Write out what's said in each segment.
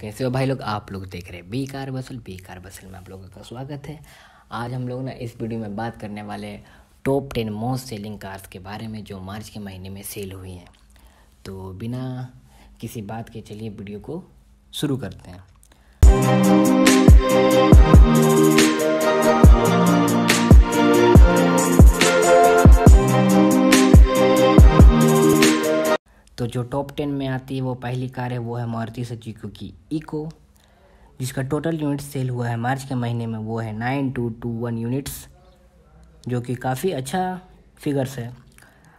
कैसे हो भाई लोग आप लोग देख रहे हैं बी कार बसल बी कार बसल में आप लोगों का स्वागत है आज हम लोग ना इस वीडियो में बात करने वाले top ten most selling cars के बारे में जो मार्च के महीने में सेल हुई हैं तो बिना किसी बात के चलिए वीडियो को शुरू करते हैं तो जो टॉप टेन में आती है वो पहली कार है वो है मारुति सचिको की इको जिसका टोटल यूनिट सेल हुआ है मार्च के महीने में वो है nine two two one units जो कि काफ़ी अच्छा फिगर्स है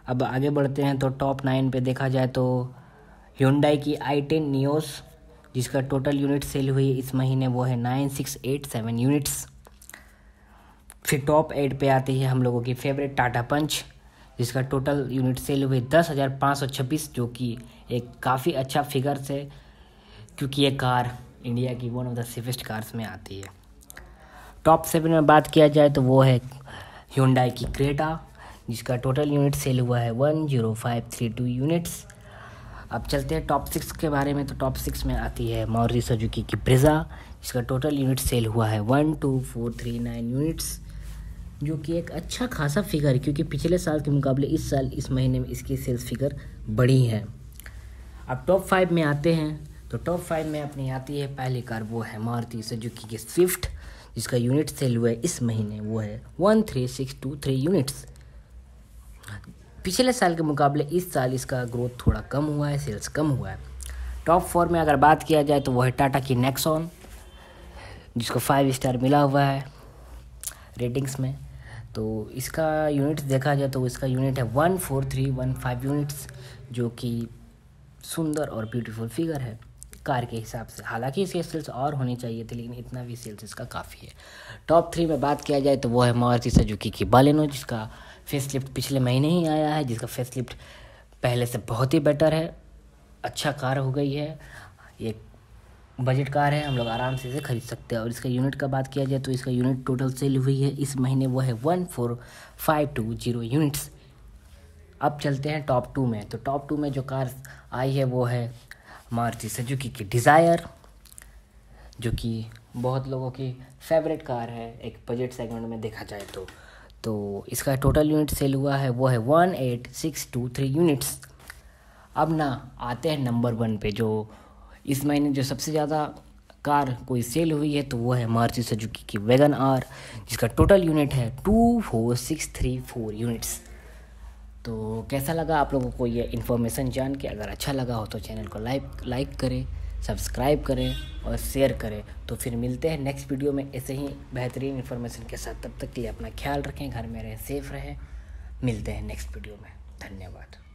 अब आगे बढ़ते हैं तो टॉप नाइन पे देखा जाए तो ह्यूंडाई की आई टेन नियोस जिसका टोटल यूनिट सेल हुई इस महीने वो है nine six eight seven units फिर टॉप एट पे आती है हम लोगों की फेवरेट टाटा पंच जिसका टोटल यूनिट सेल हुए दस हज़ार पाँच सौ छब्बीस जो कि एक काफ़ी अच्छा फिगर है क्योंकि ये कार इंडिया की one of the safest cars में आती है टॉप सेवन में बात किया जाए तो वो है ह्यूंडाई की क्रेटा जिसका टोटल यूनिट सेल हुआ है one zero five three two units अब चलते हैं टॉप सिक्स के बारे में तो टॉप सिक्स में आती है मौर्य सजुकी की ब्रिजा जिसका टोटल यूनिट सेल हुआ है one two four three nine units जो कि एक अच्छा खासा फिगर है क्योंकि पिछले साल के मुकाबले इस साल इस महीने में इसकी सेल्स फिगर बढ़ी है अब टॉप फाइव में आते हैं तो टॉप फाइव में अपनी आती है पहली कार वो है मारुति सुजुकी की स्विफ्ट जिसका यूनिट सेल हुआ है इस महीने वो है one three six two three units पिछले साल के मुकाबले इस साल इसका ग्रोथ थोड़ा कम हुआ है सेल्स कम हुआ है टॉप फोर में अगर बात किया जाए तो वो है टाटा की नेक्सॉन जिसको फाइव स्टार मिला हुआ है रेटिंग्स में तो इसका यूनिट्स देखा जाए तो इसका यूनिट है one four three one five units जो कि सुंदर और ब्यूटीफुल फिगर है कार के हिसाब से हालांकि इसके सेल्स और होने चाहिए थे लेकिन इतना भी सेल्स इसका काफ़ी है टॉप थ्री में बात किया जाए तो वो है मारुति कि की बालेनो जिसका फेस लिफ्ट पिछले महीने ही आया है जिसका फेस लिफ्ट पहले से बहुत ही बेटर है अच्छा कार हो गई है एक बजट कार है हम लोग आराम से इसे खरीद सकते हैं और इसका यूनिट का बात किया जाए तो इसका यूनिट टोटल सेल हुई है इस महीने वो है one four five two zero units अब चलते हैं टॉप टू में तो टॉप टू में जो कार आई है वो है मारुति सजुकी की डिज़ायर जो कि बहुत लोगों की फेवरेट कार है एक बजट सेगमेंट में देखा जाए तो तो इसका टोटल यूनिट सेल हुआ है वो है one eight six two three units अब ना आते हैं नंबर वन पे जो इस महीने जो सबसे ज़्यादा कार कोई सेल हुई है तो वो है मारुति सुजुकी की वैगन आर जिसका टोटल यूनिट है two four six three four units तो कैसा लगा आप लोगों को ये इन्फॉर्मेशन जान के अगर अच्छा लगा हो तो चैनल को लाइक लाइक करें सब्सक्राइब करें और शेयर करें तो फिर मिलते हैं नेक्स्ट वीडियो में ऐसे ही बेहतरीन इन्फॉर्मेशन के साथ तब तक के लिए अपना ख्याल रखें घर में रहें सेफ रहें मिलते हैं नेक्स्ट वीडियो में धन्यवाद